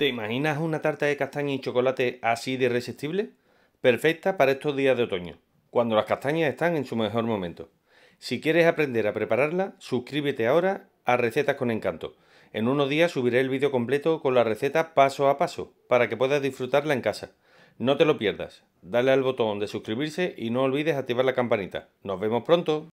¿Te imaginas una tarta de castaña y chocolate así de irresistible? Perfecta para estos días de otoño, cuando las castañas están en su mejor momento. Si quieres aprender a prepararla, suscríbete ahora a Recetas con Encanto. En unos días subiré el vídeo completo con la receta paso a paso, para que puedas disfrutarla en casa. No te lo pierdas, dale al botón de suscribirse y no olvides activar la campanita. Nos vemos pronto.